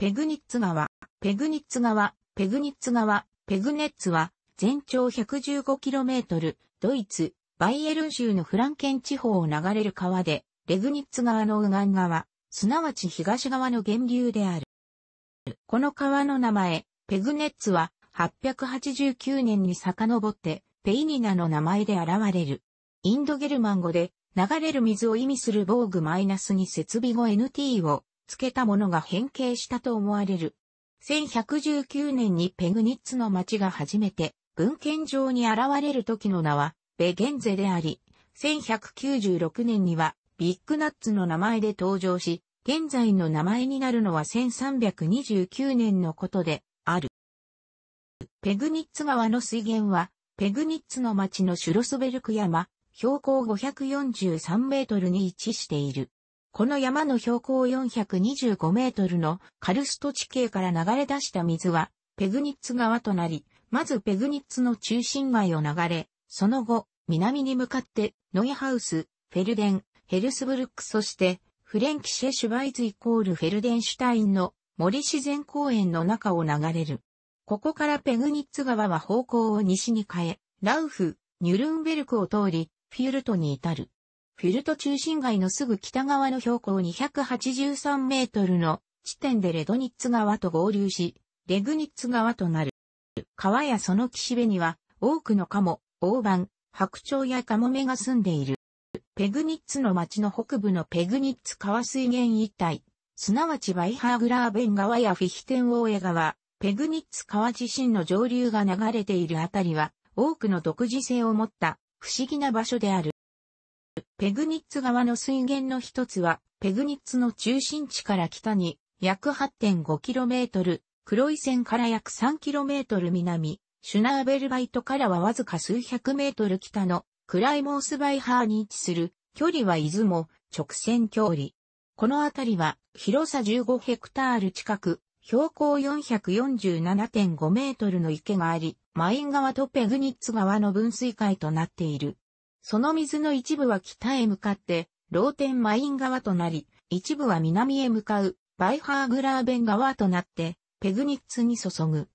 ペグニッツ川、ペグニッツ川、ペグニッツ川、ペグネッツは、全長 115km、ドイツ、バイエルン州のフランケン地方を流れる川で、レグニッツ川の右岸側、すなわち東側の源流である。この川の名前、ペグネッツは、889年に遡って、ペイニナの名前で現れる。インドゲルマン語で、流れる水を意味する防具マイナスに設備後 NT を付けたものが変形したと思われる。1119年にペグニッツの町が初めて文献上に現れる時の名はベゲンゼであり、1196年にはビッグナッツの名前で登場し、現在の名前になるのは1329年のことである。ペグニッツ川の水源は、ペグニッツの町のシュロスベルク山、標高543メートルに位置している。この山の標高425メートルのカルスト地形から流れ出した水は、ペグニッツ川となり、まずペグニッツの中心街を流れ、その後、南に向かって、ノイハウス、フェルデン、ヘルスブルックそして、フレンキシェシュバイズイコールフェルデンシュタインの森自然公園の中を流れる。ここからペグニッツ川は方向を西に変え、ラウフ、ニュルンベルクを通り、フィールトに至る。フィルト中心街のすぐ北側の標高283メートルの地点でレドニッツ川と合流し、レグニッツ川となる。川やその岸辺には多くのカモ、オオバン、白鳥やカモメが住んでいる。ペグニッツの町の北部のペグニッツ川水源一帯、すなわちバイハーグラーベン川やフィヒテンオーエ川、ペグニッツ川自身の上流が流れているあたりは、多くの独自性を持った不思議な場所である。ペグニッツ川の水源の一つは、ペグニッツの中心地から北に約 8.5km、黒い線から約 3km 南、シュナーベルバイトからはわずか数百メートル北のクライモースバイハーに位置する距離は出雲直線距離。この辺りは広さ15ヘクタール近く、標高447.5メートルの池があり、マイン川とペグニッツ川の分水海となっている。その水の一部は北へ向かって、ローテンマイン川となり、一部は南へ向かう、バイハーグラーベン川となって、ペグニッツに注ぐ。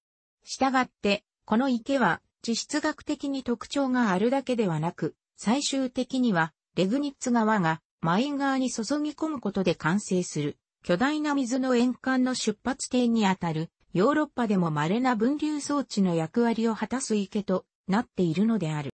したがって、この池は、地質学的に特徴があるだけではなく、最終的には、レグニッツ川が、マイン川に注ぎ込むことで完成する、巨大な水の沿岸の出発点にあたる、ヨーロッパでも稀な分流装置の役割を果たす池となっているのである。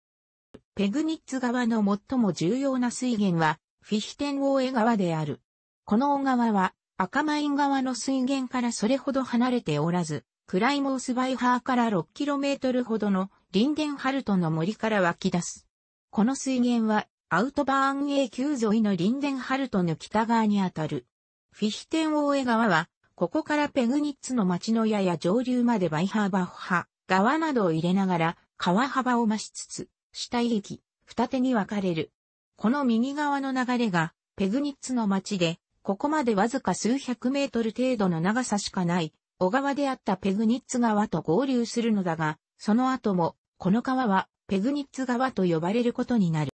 ペグニッツ川の最も重要な水源は、フィヒテンオーエ川である。この小川は、赤マイン川の水源からそれほど離れておらず、クライモースバイハーから 6km ほどのリンデンハルトの森から湧き出す。この水源は、アウトバーン A 級沿いのリンデンハルトの北側にあたる。フィヒテンオーエ川は、ここからペグニッツの町のやや上流までバイハーバッハ、川などを入れながら、川幅を増しつつ、下体駅、二手に分かれる。この右側の流れが、ペグニッツの町で、ここまでわずか数百メートル程度の長さしかない、小川であったペグニッツ川と合流するのだが、その後も、この川は、ペグニッツ川と呼ばれることになる。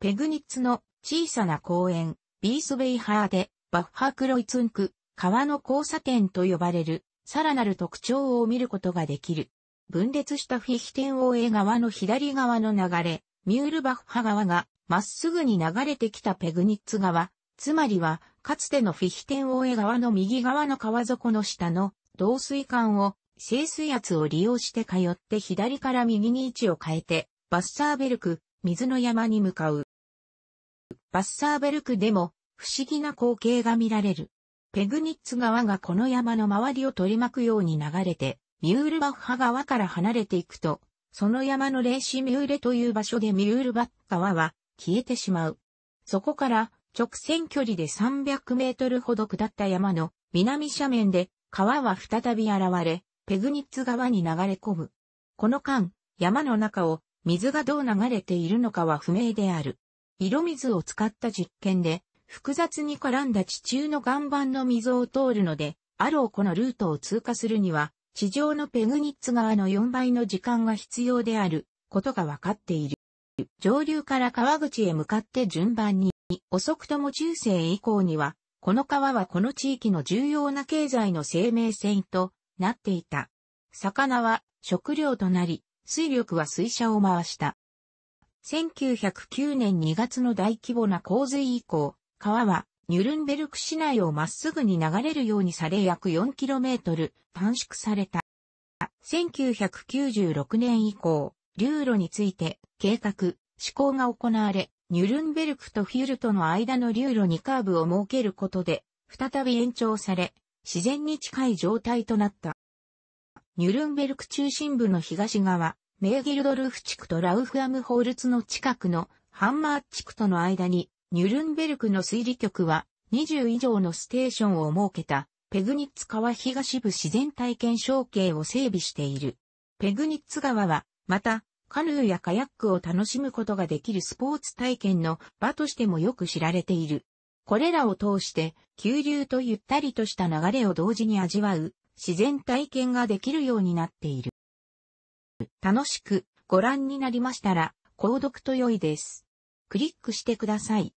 ペグニッツの小さな公園、ビースベイハーで、バッハクロイツンク、川の交差点と呼ばれる、さらなる特徴を見ることができる。分裂したフィヒテンオーエ川の左側の流れ、ミュールバッハ川がまっすぐに流れてきたペグニッツ川、つまりは、かつてのフィヒテンオーエ川の右側の川底の下の導水管を、清水圧を利用して通って左から右に位置を変えて、バッサーベルク、水の山に向かう。バッサーベルクでも、不思議な光景が見られる。ペグニッツ川がこの山の周りを取り巻くように流れて、ミュールバッハ川から離れていくと、その山のレーシミューレという場所でミュールバッハ川は消えてしまう。そこから直線距離で300メートルほど下った山の南斜面で川は再び現れ、ペグニッツ川に流れ込む。この間、山の中を水がどう流れているのかは不明である。色水を使った実験で、複雑に絡んだ地中の岩盤の溝を通るので、あろうこのルートを通過するには、地上のペグニッツ川の4倍の時間が必要であることが分かっている。上流から川口へ向かって順番に、遅くとも中世以降には、この川はこの地域の重要な経済の生命線となっていた。魚は食料となり、水力は水車を回した。1909年2月の大規模な洪水以降、川はニュルンベルク市内をまっすぐに流れるようにされ約 4km 短縮された。1996年以降、流路について計画、施行が行われ、ニュルンベルクとフュルトの間の流路にカーブを設けることで、再び延長され、自然に近い状態となった。ニュルンベルク中心部の東側、メーギルドルフ地区とラウフアムホールツの近くのハンマー地区との間にニュルンベルクの推理局は20以上のステーションを設けたペグニッツ川東部自然体験小径を整備している。ペグニッツ川は、また、カヌーやカヤックを楽しむことができるスポーツ体験の場としてもよく知られている。これらを通して、急流とゆったりとした流れを同時に味わう、自然体験ができるようになっている。楽しくご覧になりましたら、購読と良いです。クリックしてください。